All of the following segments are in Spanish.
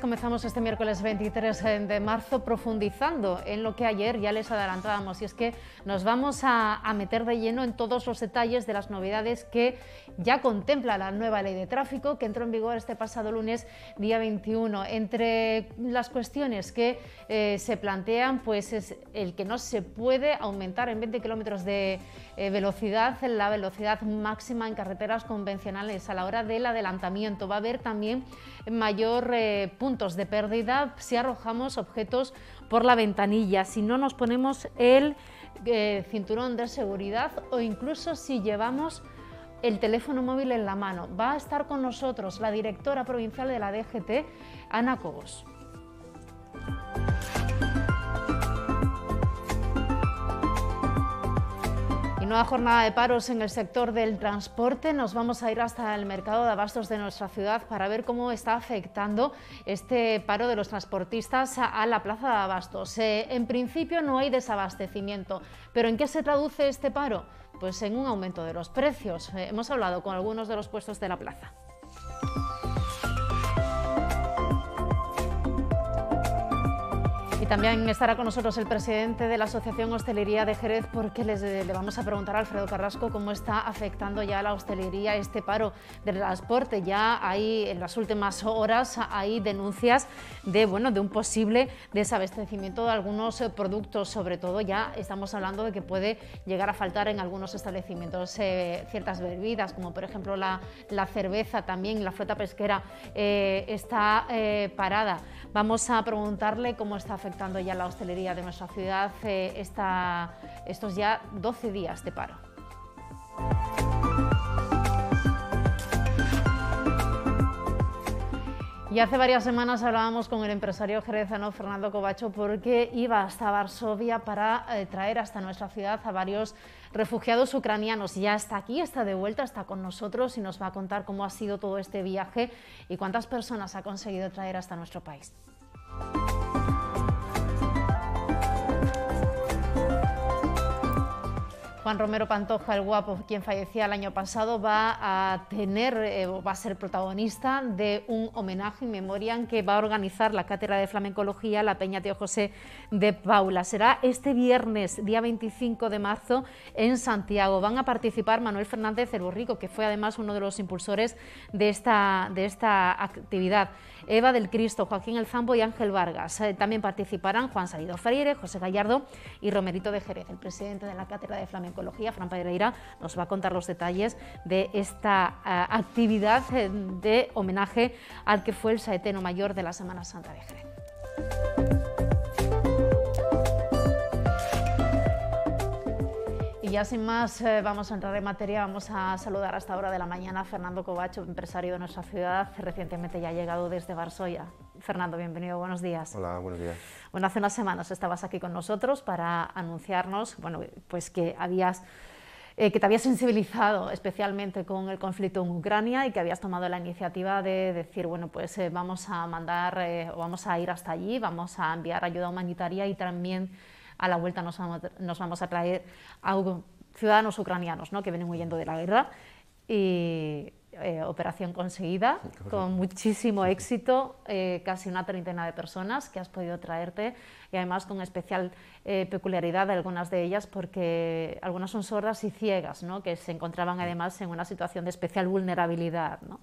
comenzamos este miércoles 23 de marzo profundizando en lo que ayer ya les adelantábamos y es que nos vamos a, meter de lleno en todos los detalles de las novedades que ya contempla la nueva ley de tráfico que entró en vigor este pasado lunes día 21. Entre las cuestiones que eh, se plantean pues es el que no se puede aumentar en 20 kilómetros de eh, velocidad la velocidad máxima en carreteras convencionales a la hora del adelantamiento. Va a haber también mayor eh, puntos de pérdida si arrojamos objetos por la ventanilla, si no nos ponemos el eh, cinturón de seguridad o incluso si llevamos el teléfono móvil en la mano. Va a estar con nosotros la directora provincial de la DGT, Ana Cobos. nueva jornada de paros en el sector del transporte. Nos vamos a ir hasta el mercado de abastos de nuestra ciudad para ver cómo está afectando este paro de los transportistas a, la plaza de abastos. Eh, en principio no hay desabastecimiento, pero ¿en qué se traduce este paro? Pues en un aumento de los precios. Eh, hemos hablado con algunos de los puestos de la plaza. Y también estará con nosotros el presidente de la Asociación Hostelería de Jerez porque les, le vamos a preguntar a Alfredo Carrasco cómo está afectando ya la hostelería este paro del transporte. Ya hay en las últimas horas hay denuncias de, bueno, de un posible desabastecimiento de algunos productos, sobre todo ya estamos hablando de que puede llegar a faltar en algunos establecimientos eh, ciertas bebidas, como por ejemplo la, la cerveza, también la flota pesquera eh, está eh, parada. Vamos a preguntarle cómo está afectando ya la hostelería de nuestra ciudad eh, estos ya 12 días de paro. Y hace varias semanas hablábamos con el empresario jerezano Fernando Covacho porque iba hasta Varsovia para eh, traer hasta nuestra ciudad a varios refugiados ucranianos. Ya está aquí, está de vuelta, está con nosotros y nos va a contar cómo ha sido todo este viaje y cuántas personas ha conseguido traer hasta nuestro país. Juan Romero Pantoja, el guapo, quien fallecía el año pasado, va a tener, eh, va a ser protagonista de un homenaje y memoria que va a organizar la Cátedra de Flamencología, la Peña Tío José de Paula. Será este viernes, día 25 de marzo, en Santiago. Van a participar Manuel Fernández El que fue además uno de los impulsores de esta, de esta actividad. Eva del Cristo, Joaquín El Zambo y Ángel Vargas. Eh, también participarán Juan Salido Freire, José Gallardo y Romerito de Jerez. El presidente de la Cátedra de Flamencología, Fran Pereira, nos va a contar los detalles de esta eh, actividad eh, de homenaje al que fue el saeteno mayor de la Semana Santa de Jerez. ya sin más, eh, vamos a entrar en materia. Vamos a saludar a esta hora de la mañana a Fernando Covacho, empresario de nuestra ciudad, recientemente ya ha llegado desde Varsovia. Fernando, bienvenido, buenos días. Hola, buenos días. Bueno, hace unas semanas estabas aquí con nosotros para anunciarnos, bueno, pues que habías eh, que te habías sensibilizado especialmente con el conflicto en Ucrania y que habías tomado la iniciativa de decir, bueno, pues eh, vamos a mandar o vamos a ir hasta allí, vamos a enviar ayuda humanitaria y también a la vuelta nos, vamos a traer a ciudadanos ucranianos ¿no? que vienen huyendo de la guerra. Y eh, operación conseguida, con muchísimo éxito, eh, casi una treintena de personas que has podido traerte y además con especial eh, peculiaridad de algunas de ellas porque algunas son sordas y ciegas, ¿no? que se encontraban además en una situación de especial vulnerabilidad. ¿no?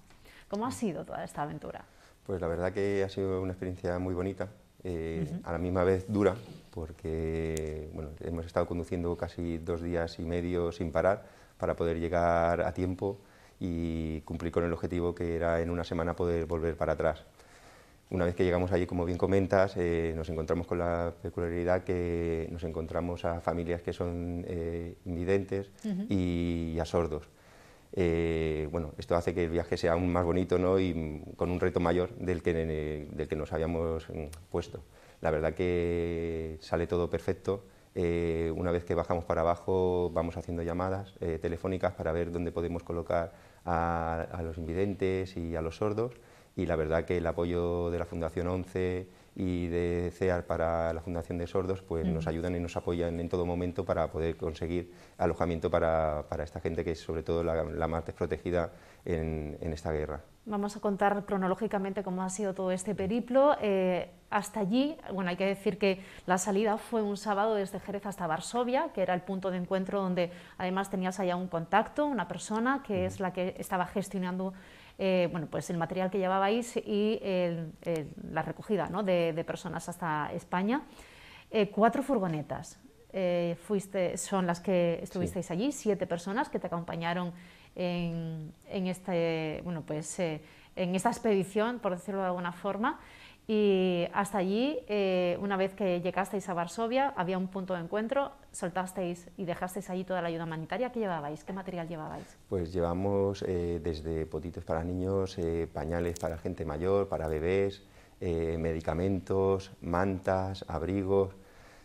¿Cómo ha sido toda esta aventura? Pues la verdad que ha sido una experiencia muy bonita, eh, a la misma vez dura, porque bueno, hemos estado conduciendo casi dos días y medio sin parar para poder llegar a tiempo y cumplir con el objetivo que era en una semana poder volver para atrás. Una vez que llegamos allí, como bien comentas, eh, nos encontramos con la peculiaridad que nos encontramos a familias que son eh, invidentes y, a sordos. Eh, bueno, esto hace que el viaje sea aún más bonito y con un reto mayor del que, del que nos habíamos mm, puesto. La verdad que sale todo perfecto. Eh, una vez que bajamos para abajo vamos haciendo llamadas eh, telefónicas para ver dónde podemos colocar a, a los invidentes y a los sordos y la verdad que el apoyo de la Fundación 11 y de CEAR para la Fundación de Sordos, pues nos mm. ayudan y nos apoyan en todo momento para poder conseguir alojamiento para, para esta gente que es sobre todo la, la más desprotegida en, en, esta guerra. Vamos a contar cronológicamente cómo ha sido todo este periplo. Eh, hasta allí, bueno, hay que decir que la salida fue un sábado desde Jerez hasta Varsovia, que era el punto de encuentro donde además tenías allá un contacto, una persona que es la que estaba gestionando eh, bueno, pues el material que llevabais y la recogida de, personas hasta España. Eh, cuatro furgonetas eh, fuiste, son las que estuvisteis allí, siete personas que te acompañaron este, pues, en esta expedición, por decirlo de alguna forma. Y hasta allí, eh, una vez que llegasteis a Varsovia, había un punto de encuentro, soltasteis y dejasteis allí toda la ayuda humanitaria. ¿Qué llevabais? ¿Qué material llevabais? Pues llevamos eh, desde potitos para niños, eh, pañales para gente mayor, para bebés, medicamentos, mantas, abrigos.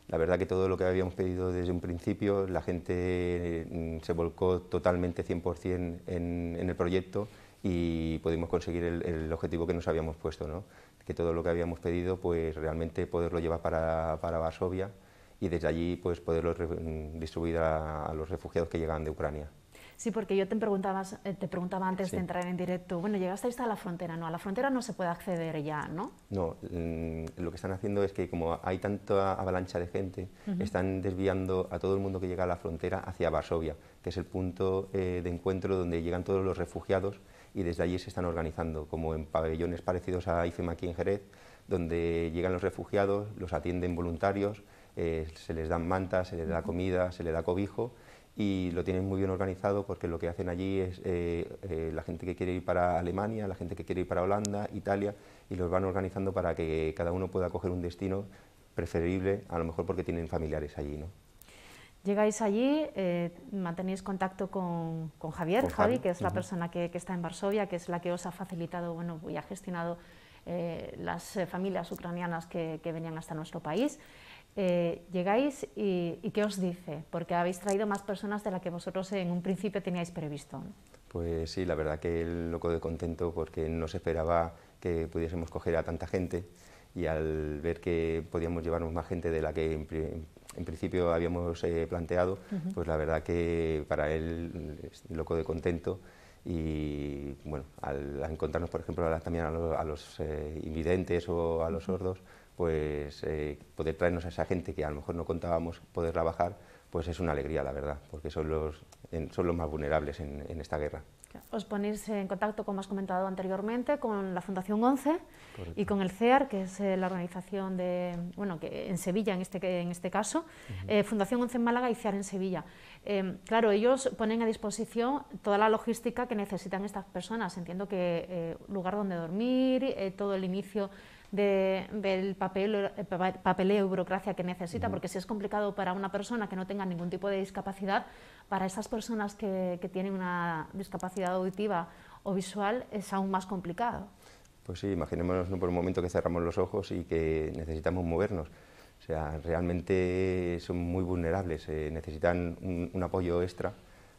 La verdad que todo lo que habíamos pedido desde un principio, la gente mm, se volcó totalmente 100% en, en, el proyecto y pudimos conseguir el, el objetivo que nos habíamos puesto. ¿no? que todo lo que habíamos pedido, pues realmente poderlo llevar para, para Varsovia y desde allí pues poderlo mm, distribuir a, los refugiados que llegan de Ucrania. Sí, porque yo te, eh, te preguntaba antes de entrar en directo, bueno, llegaste a la frontera, ¿no? A la frontera no se puede acceder ya, ¿no? No, mm, lo que están haciendo es que como hay tanta avalancha de gente, están desviando a todo el mundo que llega a la frontera hacia Varsovia, que es el punto eh, de encuentro donde llegan todos los refugiados y desde allí se están organizando, como en pabellones parecidos a IFEMA aquí en Jerez, donde llegan los refugiados, los atienden voluntarios, eh, se les dan mantas, se les da comida, se les da cobijo y lo tienen muy bien organizado porque lo que hacen allí es eh, eh, la gente que quiere ir para Alemania, la gente que quiere ir para Holanda, Italia, y los van organizando para que cada uno pueda coger un destino preferible, a lo mejor porque tienen familiares allí. ¿no? Llegáis allí, eh, mantenéis contacto con, Javier, Javi, que es la persona que, está en Varsovia, que es la que os ha facilitado bueno, y ha gestionado eh, las eh, familias ucranianas que, venían hasta nuestro país. llegáis y, ¿qué os dice? Porque habéis traído más personas de las que vosotros en un principio teníais previsto. Pues sí, la verdad que el loco de contento porque no se esperaba que pudiésemos coger a tanta gente y al ver que podíamos llevarnos más gente de la que en principio habíamos eh, planteado, pues la verdad que para él es loco de contento y bueno, al, encontrarnos por ejemplo también a, los eh, invidentes o a los sordos, pues eh, poder traernos a esa gente que a lo mejor no contábamos, poderla bajar, pues es una alegría la verdad, porque son los, son los más vulnerables en esta guerra. Os ponéis en contacto, como has comentado anteriormente, con la Fundación 11 y con el CEAR, que es eh, la organización de, bueno, que en Sevilla en este, en este caso, eh, Fundación 11 en Málaga y CEAR en Sevilla. Eh, claro, ellos ponen a disposición toda la logística que necesitan estas personas. Entiendo que lugar donde dormir, todo el inicio de, del papel, papeleo y burocracia que necesita, porque si es complicado para una persona que no tenga ningún tipo de discapacidad, para esas personas que, tienen una discapacidad auditiva o visual es aún más complicado. Pues sí, imaginémonos por un momento que cerramos los ojos y que necesitamos movernos. O sea, realmente son muy vulnerables, eh, necesitan un, apoyo extra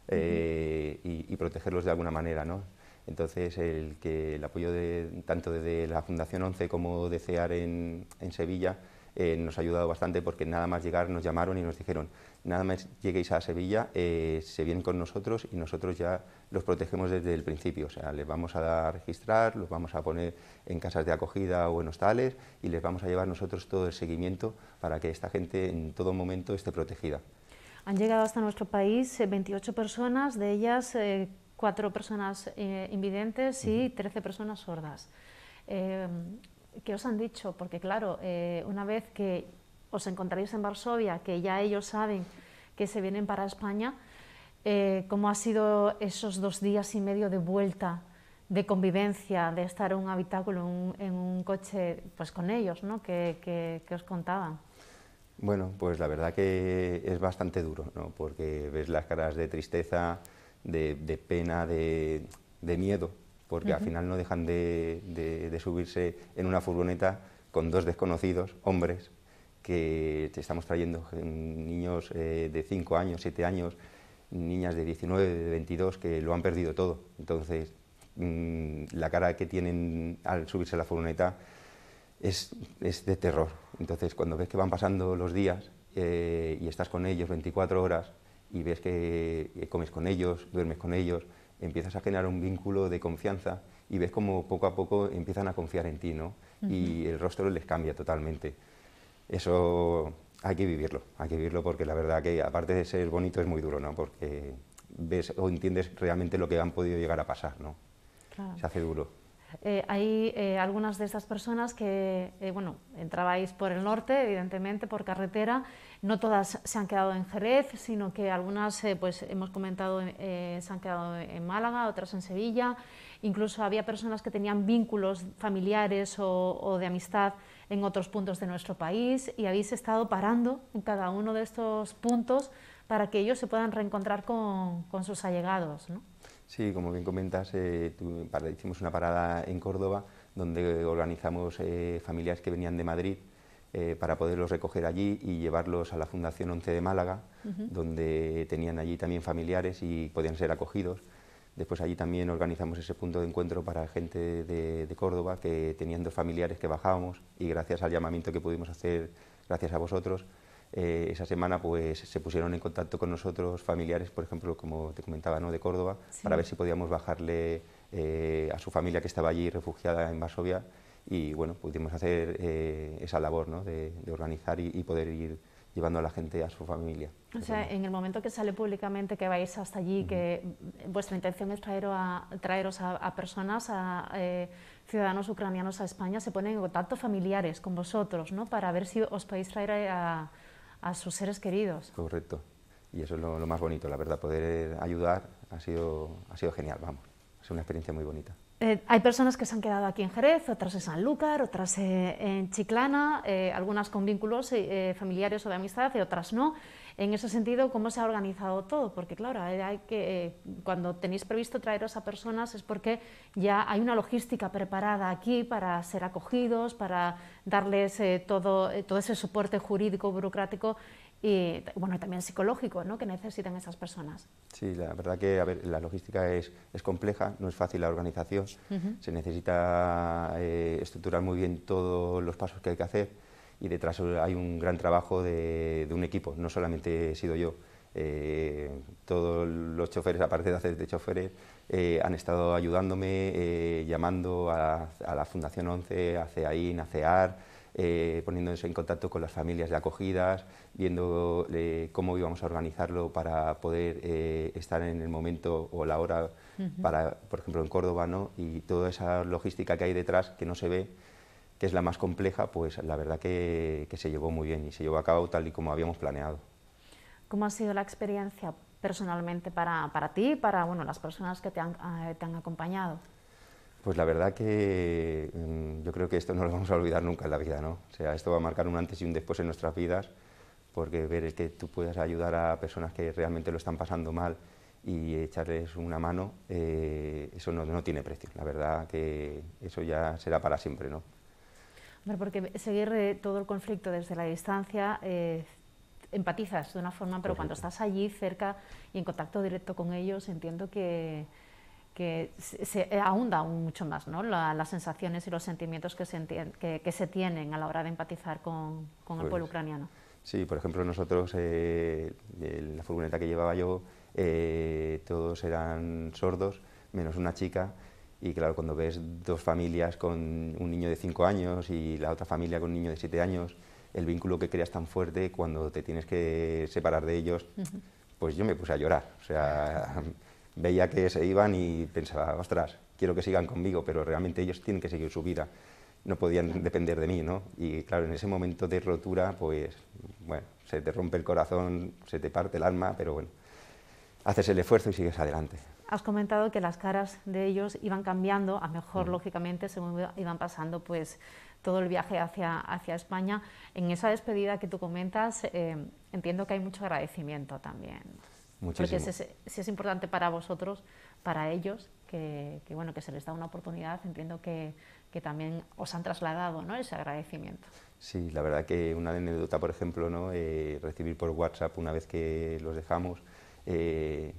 eh, y, y, protegerlos de alguna manera, ¿no? Entonces, el, apoyo de, tanto de la Fundación 11 como de CEAR en, Sevilla eh, nos ha ayudado bastante porque nada más llegar nos llamaron y nos dijeron nada más lleguéis a Sevilla, eh, se vienen con nosotros y nosotros ya los protegemos desde el principio, o sea, les vamos a dar registrar, los vamos a poner en casas de acogida o en hostales y les vamos a llevar nosotros todo el seguimiento para que esta gente en todo momento esté protegida. Han llegado hasta nuestro país 28 eh, personas, de ellas cuatro personas eh, invidentes y trece personas sordas. Em, ¿Qué os han dicho? Porque claro, eh, una vez que os encontráis en Varsovia, que ya ellos saben que se vienen para España, eh, ¿cómo ha sido esos dos días y medio de vuelta, de convivencia, de estar en un habitáculo, en un coche, pues con ellos, ¿no? que, os contaban? Bueno, pues la verdad que es bastante duro, ¿no? porque ves las caras de tristeza, de, pena, de, miedo, porque al final no dejan de, subirse en una furgoneta con dos desconocidos, hombres, que te estamos trayendo niños eh, de 5 años, 7 años, niñas de 19, de 22, que lo han perdido todo. Entonces, mm, la cara que tienen al subirse a la furgoneta es, de terror. Entonces, cuando ves que van pasando los días eh, y estás con ellos 24 horas, y ves que comes con ellos, duermes con ellos, empiezas a generar un vínculo de confianza y ves como poco a poco empiezan a confiar en ti, ¿no? Y el rostro les cambia totalmente. Eso hay que vivirlo, hay que vivirlo porque la verdad que aparte de ser bonito es muy duro, ¿no? Porque ves o entiendes realmente lo que han podido llegar a pasar, ¿no? Se hace duro. Eh, hay eh, algunas de estas personas que, eh, bueno, entrabais por el norte, evidentemente, por carretera, no todas se han quedado en Jerez, sino que algunas, pues hemos comentado, se han quedado en Málaga, otras en Sevilla, incluso había personas que tenían vínculos familiares o, de amistad en otros puntos de nuestro país y habéis estado parando en cada uno de estos puntos para que ellos se puedan reencontrar con, con sus allegados, ¿no? Sí, como bien comentas, eh, hicimos una parada en Córdoba donde organizamos familiares eh, familias que venían de Madrid eh, para poderlos recoger allí y llevarlos a la Fundación Once de Málaga, donde tenían allí también familiares y podían ser acogidos. Después allí también organizamos ese punto de encuentro para gente de, de Córdoba, que tenían dos familiares que bajábamos y gracias al llamamiento que pudimos hacer, gracias a vosotros, eh, esa semana pues, se pusieron en contacto con nosotros familiares, por ejemplo, como te comentaba, ¿no? de Córdoba, para ver si podíamos bajarle eh, a su familia que estaba allí refugiada en Varsovia y bueno, pudimos hacer eh, esa labor ¿no? de, organizar y, poder ir llevando a la gente a su familia. O sea, en el momento que sale públicamente que vais hasta allí, que mm, vuestra intención es a, traeros a, personas, a ciudadanos ucranianos a España, se ponen en contacto familiares con vosotros, ¿no? Para ver si os podéis traer a, a sus seres queridos. Correcto. Y eso es lo, más bonito, la verdad, poder eh, ayudar ha sido, ha sido genial, vamos. Ha sido una experiencia muy bonita. Eh, hay personas que se han quedado aquí en Jerez, otras en Sanlúcar, otras eh, en Chiclana, algunas con vínculos familiares o de amistad y otras no en ese sentido, ¿cómo se ha organizado todo? Porque claro, hay que, eh, cuando tenéis previsto traeros a personas es porque ya hay una logística preparada aquí para ser acogidos, para darles eh, todo, eh, todo ese soporte jurídico, burocrático y bueno, también psicológico ¿no? que necesitan esas personas. Sí, la verdad que la logística es, compleja, no es fácil la organización, se necesita estructurar muy bien todos los pasos que hay que hacer y detrás hay un gran trabajo de, un equipo, no solamente he sido yo. Eh, todos los choferes, aparte de hacer de choferes, eh, han estado ayudándome, eh, llamando a, la Fundación 11, a CEAIN, a CEAR, poniéndose en contacto con las familias de acogidas, viendo cómo íbamos a organizarlo para poder estar en el momento o la hora, para, por ejemplo, en Córdoba, ¿no? y toda esa logística que hay detrás que no se ve que es la más compleja, pues la verdad que, se llevó muy bien y se llevó a cabo tal y como habíamos planeado. ¿Cómo ha sido la experiencia personalmente para, para ti y para bueno, las personas que te han, ah, han acompañado? Pues la verdad que mm, yo creo que esto no lo vamos a olvidar nunca en la vida, ¿no? O sea, esto va a marcar un antes y un después en nuestras vidas, porque ver que tú puedes ayudar a personas que realmente lo están pasando mal y echarles una mano, eh, eso no, no tiene precio. La verdad que eso ya será para siempre, ¿no? Porque seguir eh, todo el conflicto desde la distancia eh, empatizas de una forma, pero cuando estás allí cerca y en contacto directo con ellos, entiendo que, se ahunda aún mucho más las sensaciones y los sentimientos que se, tienen a la hora de empatizar con, el pues pueblo ucraniano. Sí, por ejemplo, nosotros, eh, la furgoneta que llevaba yo, eh, todos eran sordos, menos una chica, y claro, cuando ves dos familias con un niño de 5 años y la otra familia con un niño de 7 años, el vínculo que creas tan fuerte cuando te tienes que separar de ellos, pues yo me puse a llorar. O sea, veía que se iban y pensaba, ostras, quiero que sigan conmigo, pero realmente ellos tienen que seguir su vida. No podían depender de mí, ¿no? Y claro, en ese momento de rotura, pues, bueno, se te rompe el corazón, se te parte el alma, pero bueno, haces el esfuerzo y sigues adelante. Has comentado que las caras de ellos iban cambiando, a mejor, lógicamente, según iban pasando pues, todo el viaje hacia, hacia España. En esa despedida que tú comentas, eh, entiendo que hay mucho agradecimiento también. Muchísimo. Porque si es, importante para vosotros, para ellos, que, bueno, que se les da una oportunidad, entiendo que, que también os han trasladado ¿no? ese agradecimiento. Sí, la verdad que una anécdota, por ejemplo, ¿no? Eh, recibir por WhatsApp una vez que los dejamos, eh,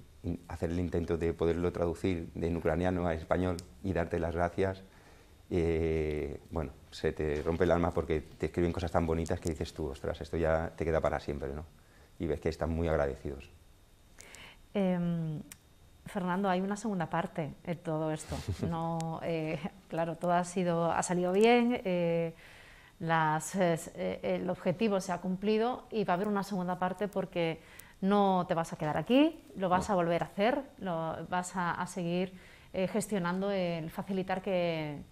hacer el intento de poderlo traducir de ucraniano a español y darte las gracias, eh, bueno, se te rompe el alma porque te escriben cosas tan bonitas que dices tú, ostras, esto ya te queda para siempre, ¿no? Y ves que están muy agradecidos. Em, Fernando, hay una segunda parte en todo esto. No, eh, claro, todo ha, sido, ha salido bien, eh, las, el objetivo se ha cumplido y va a haber una segunda parte porque no te vas a quedar aquí, lo vas a volver a hacer, lo vas a, seguir eh, gestionando el facilitar que,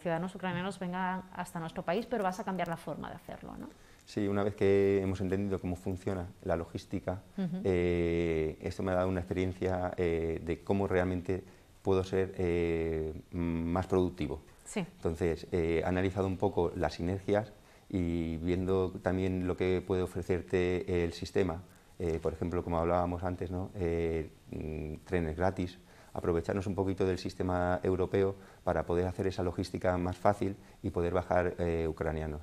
ciudadanos ucranianos vengan hasta nuestro país, pero vas a cambiar la forma de hacerlo. ¿no? Sí, una vez que hemos entendido cómo funciona la logística, eh, esto me ha dado una experiencia eh, de cómo realmente puedo ser más productivo. Entonces, he analizado un poco las sinergias y viendo también lo que puede ofrecerte el sistema eh, por ejemplo, como hablábamos antes, eh, mm, trenes gratis, aprovecharnos un poquito del sistema europeo para poder hacer esa logística más fácil y poder bajar eh, ucranianos.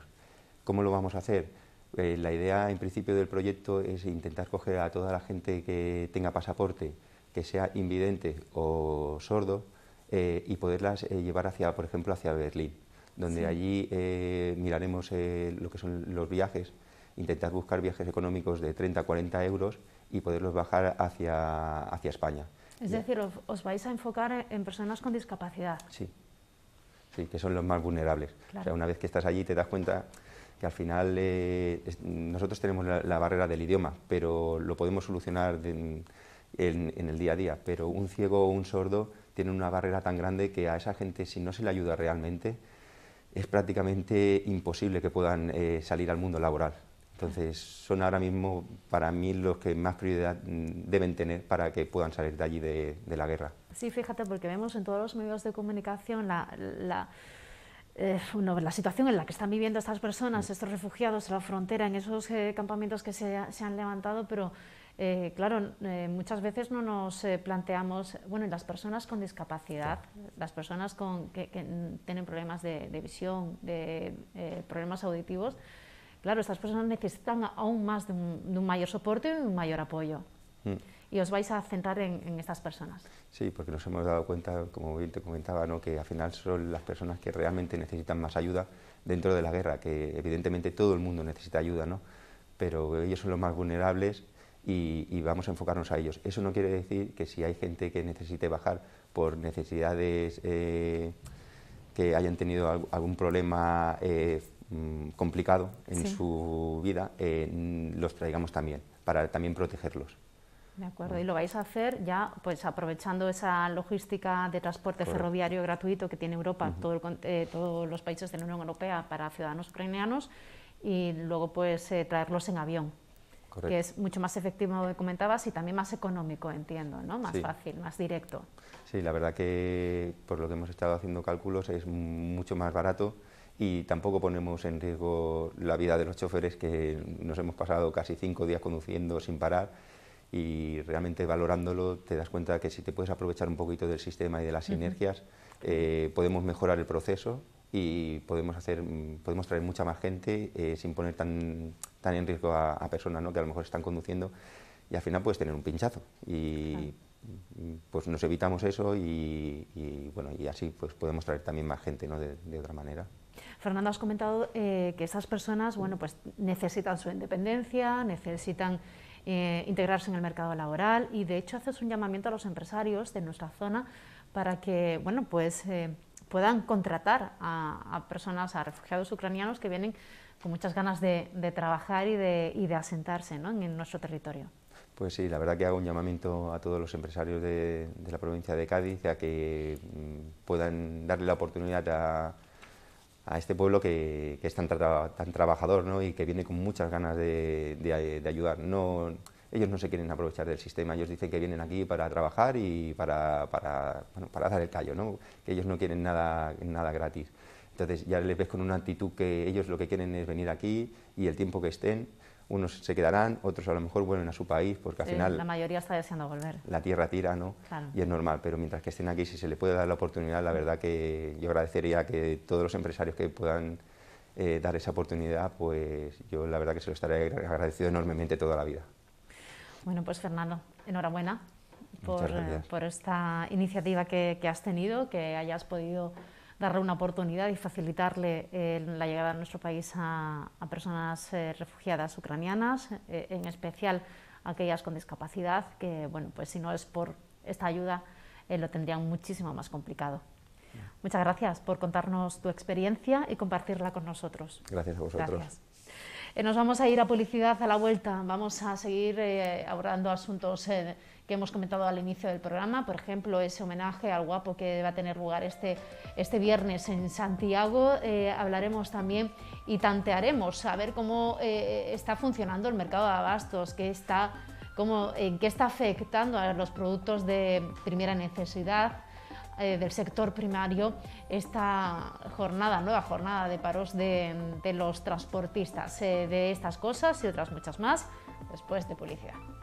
¿Cómo lo vamos a hacer? la idea, en principio, del proyecto es intentar coger a toda la gente que tenga pasaporte, que sea invidente o sordo, y poderlas llevar hacia, por ejemplo, hacia Berlín, donde allí miraremos lo que son los viajes, intentad buscar viajes económicos de 30 a 40 euros y poderlos bajar hacia, hacia España. Es decir, os vais a enfocar en personas con discapacidad. Sí, sí que son los más vulnerables. una vez que estás allí te das cuenta que al final eh, nosotros tenemos la, barrera del idioma, pero lo podemos solucionar en, el día a día. Pero un ciego o un sordo tiene una barrera tan grande que a esa gente, si no se le ayuda realmente, es prácticamente imposible que puedan eh, salir al mundo laboral. Entonces, son ahora mismo para mí los que más prioridad mm, deben tener para que puedan salir de allí de, la guerra. Sí, fíjate, porque vemos en todos los medios de comunicación la, la, eh, situación en la que están viviendo estas personas, mm. estos refugiados en la frontera, en esos eh, campamentos que se, han levantado, pero eh, claro, muchas veces no nos planteamos, bueno, las personas con discapacidad, las personas con, que, tienen problemas de, de visión, de problemas auditivos, Claro, estas personas necesitan aún más de un, mayor soporte y un mayor apoyo. Mm. Y os vais a centrar en, estas personas. Sí, porque nos hemos dado cuenta, como bien te comentaba, ¿no? que al final son las personas que realmente necesitan más ayuda dentro de la guerra, que evidentemente todo el mundo necesita ayuda, ¿no? pero ellos son los más vulnerables y, vamos a enfocarnos a ellos. Eso no quiere decir que si hay gente que necesite bajar por necesidades eh, que hayan tenido algún problema eh, Mm, complicado en su vida, eh, los traigamos también, para también protegerlos. De acuerdo, y lo vais a hacer ya pues aprovechando esa logística de transporte ferroviario gratuito que tiene Europa, eh, todos los países de la Unión Europea para ciudadanos ucranianos, y luego pues eh, traerlos en avión, que es mucho más efectivo, que comentabas, y también más económico, entiendo, ¿no? Más fácil, más directo. Sí, la verdad que por lo que hemos estado haciendo cálculos es mucho más barato y tampoco ponemos en riesgo la vida de los choferes que nos hemos pasado casi cinco días conduciendo sin parar y realmente valorándolo te das cuenta que si te puedes aprovechar un poquito del sistema y de las sinergias, eh, podemos mejorar el proceso y podemos, hacer, mm, podemos traer mucha más gente eh, sin poner tan, tan en riesgo a, personas que a lo mejor están conduciendo y al final puedes tener un pinchazo. Y, mm, pues nos evitamos eso y, bueno y así pues podemos traer también más gente de otra manera. Fernando, has comentado eh, que esas personas bueno, pues necesitan su independencia, necesitan eh, integrarse en el mercado laboral y de hecho haces un llamamiento a los empresarios de nuestra zona para que bueno, pues, eh, puedan contratar a, personas, a refugiados ucranianos que vienen con muchas ganas de, trabajar y de, asentarse en, nuestro territorio. Pues sí, la verdad que hago un llamamiento a todos los empresarios de la provincia de Cádiz a que mm, puedan darle la oportunidad a, a este pueblo que, es tan, trabajador y que viene con muchas ganas de, ayudar. No, ellos no se quieren aprovechar del sistema, ellos dicen que vienen aquí para trabajar y para, para, dar el callo, ¿no? que ellos no quieren nada, nada gratis. Entonces ya les ves con una actitud que ellos lo que quieren es venir aquí y el tiempo que estén unos se quedarán, otros a lo mejor vuelven a su país, porque al final... La mayoría está deseando volver. La tierra tira, ¿no? Y es normal, pero mientras que estén aquí, si se le puede dar la oportunidad, la mm. verdad que yo agradecería que todos los empresarios que puedan eh, dar esa oportunidad, pues yo la verdad que se lo estaré agradecido enormemente toda la vida. Bueno, pues Fernando, enhorabuena eh, por, esta iniciativa que, que has tenido, que hayas podido darle una oportunidad y facilitarle eh, la llegada a nuestro país a, personas eh, refugiadas ucranianas, eh, en especial aquellas con discapacidad, que bueno, pues si no es por esta ayuda lo tendrían muchísimo más complicado. Muchas gracias por contarnos tu experiencia y compartirla con nosotros. Gracias a vosotros. nos vamos a ir a publicidad a la vuelta, vamos a seguir abordando asuntos que hemos comentado al inicio del programa, por ejemplo, ese homenaje al guapo que va a tener lugar este, este viernes en Santiago. Eh, hablaremos también y tantearemos a ver cómo eh, está funcionando el mercado de abastos, qué está, cómo, en qué está afectando a los productos de primera necesidad eh, del sector primario esta jornada, nueva jornada de paros de, de los transportistas, de estas cosas y otras muchas más, después de publicidad.